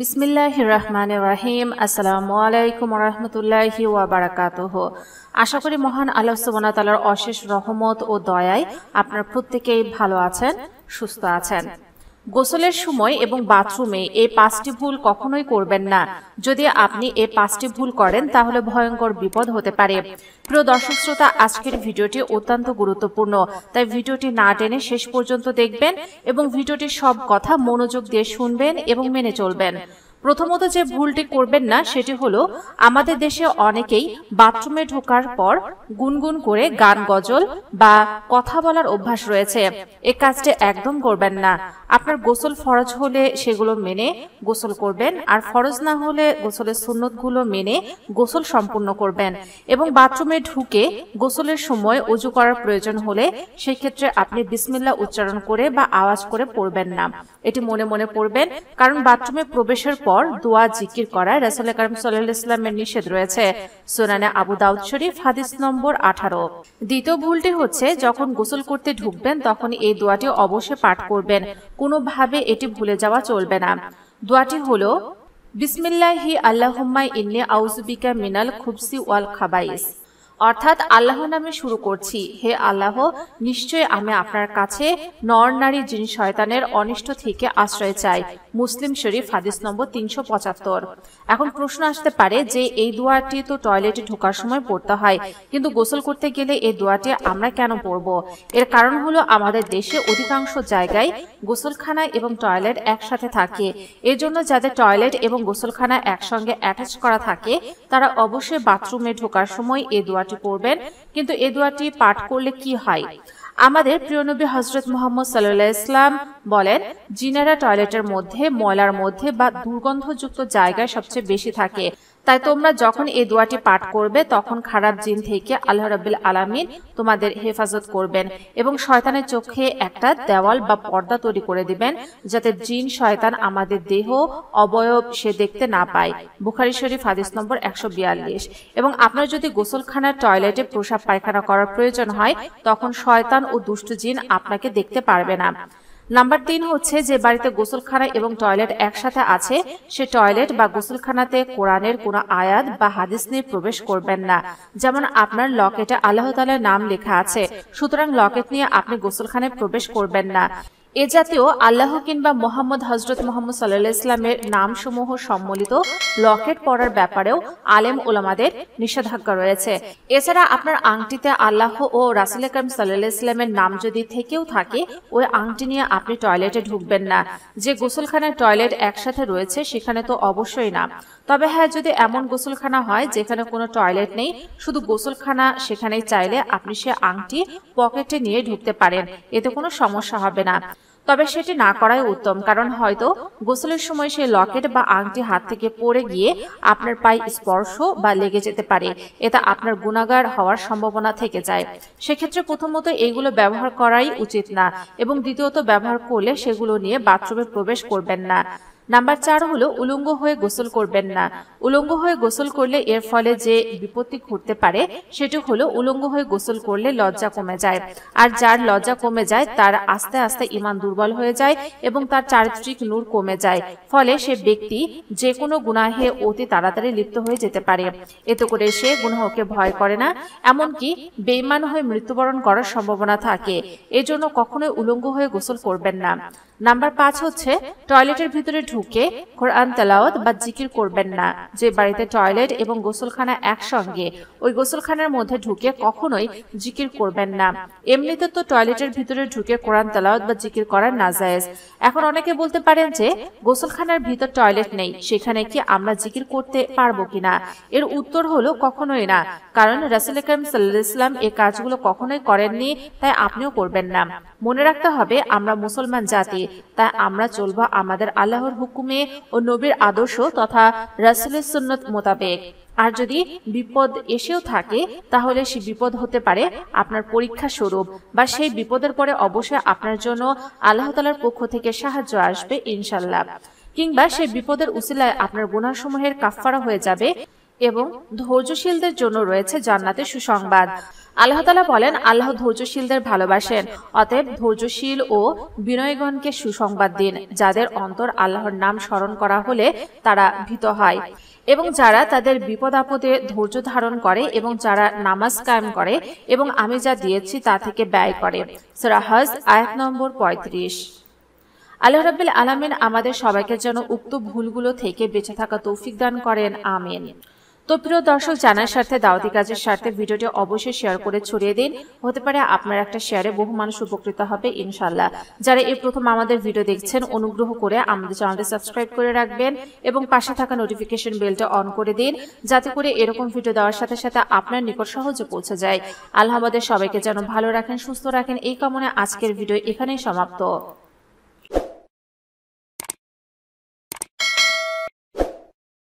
বিসমিল্লাহ রহমান রাহিম আসসালামু আলাইকুম রহমতুল্লাহি ওয়াবারাকাতহ আশা করি মহান আল্লাহ সুবনা তালার অশেষ রহমত ও দয়ায় আপনার প্রত্যেকেই ভালো আছেন সুস্থ আছেন গোসলের সময় এবং বাথরুমে এই পাঁচটি ভুল কখনোই করবেন না যদি আপনি এই পাঁচটি ভুল করেন তাহলে ভয়ঙ্কর বিপদ হতে পারে প্রিয় দর্শক শ্রোতা আজকের ভিডিওটি অত্যন্ত গুরুত্বপূর্ণ তাই ভিডিওটি না টেনে শেষ পর্যন্ত দেখবেন এবং ভিডিওটির সব কথা মনোযোগ দিয়ে শুনবেন এবং মেনে চলবেন প্রথমত যে ভুলটি করবেন না সেটি হলো আমাদের দেশে অনেকেই বাথরুমে ঢোকার পর গুনগুন করে গান গজল বা কথা বলার অভ্যাস রয়েছে এ কাজটি একদম করবেন না আপনার গোসল ফরজ হলে সেগুলো মেনে গোসল করবেন আর ফরজ না হলে গোসলের সুন্নতগুলো মেনে গোসল সম্পূর্ণ করবেন এবং বাথরুমে ঢুকে গোসলের সময় অজু করার প্রয়োজন হলে সেক্ষেত্রে আপনি বিসমিল্লা উচ্চারণ করে বা আওয়াজ করে পড়বেন না এটি মনে মনে পড়বেন কারণ বাথরুমে প্রবেশের পর দোয়া জিকির করায় রাসুল করিম সাল্লাহ ইসলামের নিষেধ রয়েছে সোনানে আবু দাউদ শরীফ হাদিস নম্বর আঠারো দ্বিতীয় ভুলটি হচ্ছে যখন গোসল করতে ঢুকবেন তখন এই দোয়াটি অবশ্যই পাঠ করবেন কোনোভাবে এটি ভুলে যাওয়া চলবে না দোয়াটি হলো বিসমিল্লাহি আল্লাহুম্মা ইন্নি আউজুবিকা মিনাল খুবসি ওয়াল খাবাইস অর্থাৎ আল্লাহ নামে শুরু করছি হে আল্লাহ নিশ্চয় আমি আপনার কাছে নর নারী জিন শয়তানের অনিষ্ট থেকে আশ্রয় চাই মুসলিম শরীফ হাদিস নম্বর তিনশো পঁচাত্তর এখন প্রশ্ন আসতে পারে যে এই দোয়াটি তো টয়লেটে ঢোকার সময় পড়তে হয় কিন্তু গোসল করতে গেলে এই দোয়াটি আমরা কেন পড়ব এর কারণ হলো আমাদের দেশে অধিকাংশ জায়গায় গোসলখানা এবং টয়লেট একসাথে থাকে এর জন্য যাদের টয়লেট এবং গোসলখানা একসঙ্গে অ্যাটাচ করা থাকে তারা অবশ্যই বাথরুমে ঢোকার সময় এই দোয়া দোয়াটি পড়বেন কিন্তু এ দোয়াটি পাঠ করলে কি হয় আমাদের প্রিয়নবী হজরত মোহাম্মদ সাল্লাহ ইসলাম বলেন জিনারা টয়লেটের মধ্যে ময়লার মধ্যে বা দুর্গন্ধযুক্ত জায়গায় সবচেয়ে বেশি থাকে তাই তোমরা যখন এই দোয়াটি পাঠ করবে তখন খারাপ জিন থেকে আল্লাহ রবিল আলামিন তোমাদের হেফাজত করবেন এবং শয়তানের চোখে একটা দেওয়াল বা পর্দা তৈরি করে দিবেন যাতে জিন শয়তান আমাদের দেহ অবয়ব সে দেখতে না পায় বুখারি শরীফ হাদিস নম্বর একশো বিয়াল্লিশ এবং আপনার যদি গোসলখানার টয়লেটে প্রসাব পায়খানা করার প্রয়োজন হয় তখন শয়তান ও দুষ্ট জিন আপনাকে দেখতে পারবে না নাম্বার তিন হচ্ছে যে বাড়িতে গোসলখানা এবং টয়লেট একসাথে আছে সে টয়লেট বা গোসলখানাতে কোরআনের কোনো আয়াত বা হাদিস নিয়ে প্রবেশ করবেন না যেমন আপনার লকেটে আল্লাহ তালের নাম লেখা আছে সুতরাং লকেট নিয়ে আপনি গোসলখানায় প্রবেশ করবেন না এ জাতীয় আল্লাহ কিংবা মোহাম্মদ হজরত মোহাম্মদ সাল্লাহ ইসলামের নামসমূহ সম্মলিত লকেট পড়ার ব্যাপারেও আলেম ওলামাদের নিষেধাজ্ঞা রয়েছে এছাড়া আপনার আংটিতে আল্লাহ ও রাসুল আকরম সাল্লাহ ইসলামের নাম যদি থেকেও থাকে ওই আংটি নিয়ে আপনি টয়লেটে ঢুকবেন না যে গোসলখানার টয়লেট একসাথে রয়েছে সেখানে তো অবশ্যই না তবে হ্যাঁ যদি এমন গোসলখানা হয় যেখানে কোনো টয়লেট নেই শুধু গোসলখানা সেখানেই চাইলে আপনি সে আংটি পকেটে নিয়ে ঢুকতে পারেন এতে কোনো সমস্যা হবে না তবে সেটি না করাই উত্তম কারণ হয়তো গোসলের সময় সেই লকেট বা আংটি হাত থেকে পড়ে গিয়ে আপনার পায়ে স্পর্শ বা লেগে যেতে পারে এটা আপনার গুণাগার হওয়ার সম্ভাবনা থেকে যায় সেক্ষেত্রে প্রথমত এইগুলো ব্যবহার করাই উচিত না এবং দ্বিতীয়ত ব্যবহার করলে সেগুলো নিয়ে বাথরুমে প্রবেশ করবেন না নাম্বার চার হলো উলঙ্গ হয়ে গোসল করবেন না উলঙ্গ হয়ে গোসল করলে এর ফলে যে বিপত্তি ঘটতে পারে সেটি হলো উলঙ্গ হয়ে গোসল করলে লজ্জা কমে যায় আর যার লজ্জা কমে যায় তার আস্তে আস্তে ইমান দুর্বল হয়ে যায় এবং তার চারিত্রিক নূর কমে যায় ফলে সে ব্যক্তি যে কোনো গুনাহে অতি তাড়াতাড়ি লিপ্ত হয়ে যেতে পারে এতে করে সে গুনাহকে ভয় করে না এমনকি বেইমান হয়ে মৃত্যুবরণ করার সম্ভাবনা থাকে এজন্য কখনোই উলঙ্গ হয়ে গোসল করবেন না নাম্বার পাঁচ হচ্ছে টয়লেটের ভিতরে ঢুকে কোরআন তেলাওয়াত বা জিকির করবেন না যে বাড়িতে টয়লেট এবং গোসলখানা একসঙ্গে ওই গোসলখানার মধ্যে ঢুকে কখনোই জিকির করবেন না এমনিতে তো টয়লেটের ভিতরে ঢুকে কোরআন তেলাওয়াত বা জিকির করা নাজায়েজ এখন অনেকে বলতে পারেন যে গোসলখানার ভিতর টয়লেট নেই সেখানে কি আমরা জিকির করতে পারবো কিনা এর উত্তর হলো কখনোই না কারণ রাসুল করিম সাল্লাহ ইসলাম এ কাজগুলো কখনোই করেননি তাই আপনিও করবেন না মনে রাখতে হবে আমরা মুসলমান জাতি তাই আমরা চলবো আমাদের আল্লাহর হুকুমে ও নবীর আদর্শ তথা রাসুলের সুন্নত মোতাবেক আর যদি বিপদ এসেও থাকে তাহলে সে বিপদ হতে পারে আপনার পরীক্ষা স্বরূপ বা সেই বিপদের পরে অবশ্যই আপনার জন্য আল্লাহ তালার পক্ষ থেকে সাহায্য আসবে ইনশাল্লাহ কিংবা সেই বিপদের উসিলায় আপনার গুণাসমূহের কাফারা হয়ে যাবে এবং ধৈর্যশীলদের জন্য রয়েছে জান্নাতের সুসংবাদ আল্লাহ তালা বলেন আল্লাহ ধৈর্যশীলদের ভালোবাসেন অতএব ধৈর্যশীল ও বিনয়গণকে সুসংবাদ দিন যাদের অন্তর আল্লাহর নাম স্মরণ করা হলে তারা ভীত হয় এবং যারা তাদের বিপদ আপদে ধৈর্য ধারণ করে এবং যারা নামাজ কায়েম করে এবং আমি যা দিয়েছি তা থেকে ব্যয় করে সরাহজ আয়াত নম্বর পঁয়ত্রিশ আল্লাহ রবিল আলামিন আমাদের সবাইকে যেন উক্ত ভুলগুলো থেকে বেঁচে থাকা তৌফিক দান করেন আমিন তো প্রিয় দর্শক জানার স্বার্থে দাওয়াতি কাজের স্বার্থে ভিডিওটি অবশ্যই শেয়ার করে ছড়িয়ে দিন হতে পারে আপনার একটা শেয়ারে বহু মানুষ উপকৃত হবে ইনশাল্লাহ যারা এই প্রথম আমাদের ভিডিও দেখছেন অনুগ্রহ করে আমাদের চ্যানেলটি সাবস্ক্রাইব করে রাখবেন এবং পাশে থাকা নোটিফিকেশন বেলটা অন করে দিন যাতে করে এরকম ভিডিও দেওয়ার সাথে সাথে আপনার নিকট সহজে পৌঁছে যায় আল্লাহ আমাদের সবাইকে যেন ভালো রাখেন সুস্থ রাখেন এই কামনে আজকের ভিডিও এখানেই সমাপ্ত